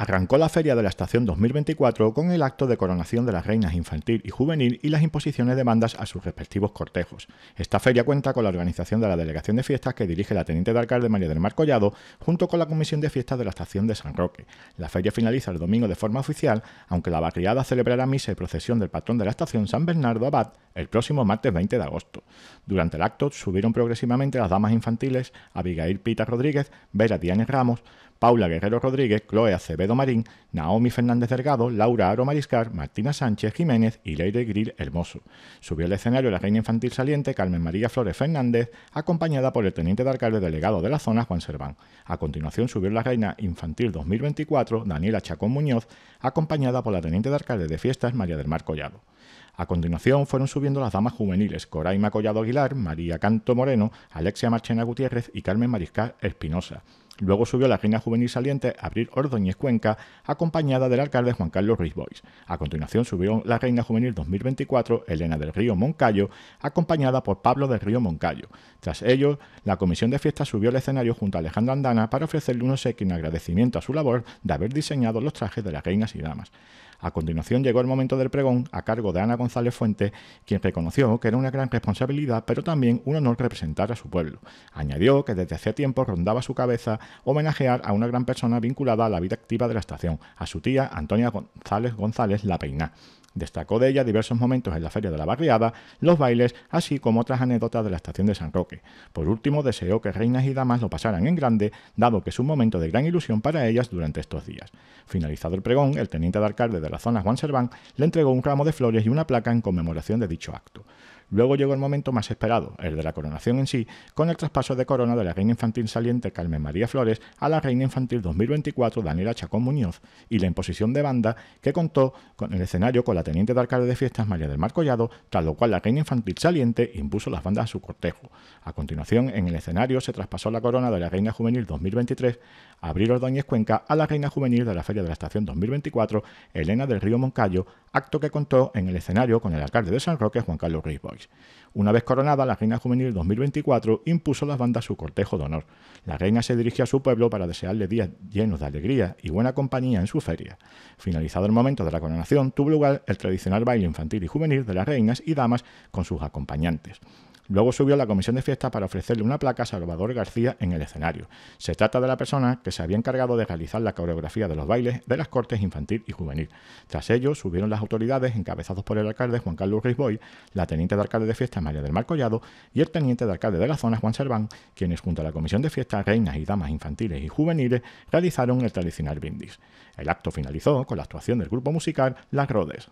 Arrancó la Feria de la Estación 2024 con el acto de coronación de las reinas infantil y juvenil y las imposiciones de bandas a sus respectivos cortejos. Esta feria cuenta con la organización de la Delegación de Fiestas que dirige la Teniente de Alcalde María del Mar Collado junto con la Comisión de Fiestas de la Estación de San Roque. La feria finaliza el domingo de forma oficial, aunque la barriada celebrará misa y procesión del patrón de la Estación San Bernardo Abad el próximo martes 20 de agosto. Durante el acto subieron progresivamente las damas infantiles Abigail Pita Rodríguez, Vera Diane Ramos, Paula Guerrero Rodríguez, Chloe Acevedo Marín, Naomi Fernández Delgado, Laura Aro Mariscar, Martina Sánchez Jiménez y Leire Grill Hermoso. Subió al escenario la reina infantil saliente Carmen María Flores Fernández, acompañada por el teniente de alcalde delegado de la zona, Juan Serván. A continuación subió la reina infantil 2024, Daniela Chacón Muñoz, acompañada por la teniente de alcalde de fiestas, María del Mar Collado. A continuación fueron subiendo las damas juveniles Coraima Collado Aguilar, María Canto Moreno, Alexia Marchena Gutiérrez y Carmen Mariscal Espinosa. Luego subió la reina juvenil saliente Abril Ordóñez Cuenca, acompañada del alcalde Juan Carlos Ruiz Bois... A continuación subió la reina juvenil 2024 Elena del Río Moncayo, acompañada por Pablo del Río Moncayo. Tras ello, la comisión de fiestas subió al escenario junto a Alejandra Andana para ofrecerle unos obsequio agradecimiento a su labor de haber diseñado los trajes de las reinas y damas. A continuación llegó el momento del pregón a cargo de Ana González Fuente, quien reconoció que era una gran responsabilidad, pero también un honor representar a su pueblo. Añadió que desde hacía tiempo rondaba su cabeza homenajear a una gran persona vinculada a la vida activa de la estación, a su tía Antonia González González La Peina. Destacó de ella diversos momentos en la Feria de la Barriada, los bailes, así como otras anécdotas de la estación de San Roque. Por último, deseó que reinas y damas lo pasaran en grande, dado que es un momento de gran ilusión para ellas durante estos días. Finalizado el pregón, el teniente de alcalde de la zona, Juan Serván, le entregó un ramo de flores y una placa en conmemoración de dicho acto. Luego llegó el momento más esperado, el de la coronación en sí, con el traspaso de corona de la reina infantil saliente Carmen María Flores a la reina infantil 2024 Daniela Chacón Muñoz y la imposición de banda que contó con el escenario con la teniente de alcalde de fiestas María del Mar Collado, tras lo cual la reina infantil saliente impuso las bandas a su cortejo. A continuación, en el escenario se traspasó la corona de la reina juvenil 2023 los Ordóñez Cuenca a la Reina Juvenil de la Feria de la Estación 2024, Elena del Río Moncayo, acto que contó en el escenario con el alcalde de San Roque, Juan Carlos Ruiz Una vez coronada, la Reina Juvenil 2024 impuso a las bandas su cortejo de honor. La reina se dirigió a su pueblo para desearle días llenos de alegría y buena compañía en su feria. Finalizado el momento de la coronación, tuvo lugar el tradicional baile infantil y juvenil de las reinas y damas con sus acompañantes. Luego subió a la comisión de fiesta para ofrecerle una placa a Salvador García en el escenario. Se trata de la persona que se había encargado de realizar la coreografía de los bailes de las cortes infantil y juvenil. Tras ello, subieron las autoridades, encabezados por el alcalde Juan Carlos Risboy, la teniente de alcalde de fiesta María del Mar Collado y el teniente de alcalde de la zona Juan Serván, quienes junto a la comisión de fiesta Reinas y Damas Infantiles y Juveniles realizaron el tradicional brindis. El acto finalizó con la actuación del grupo musical Las Rodes.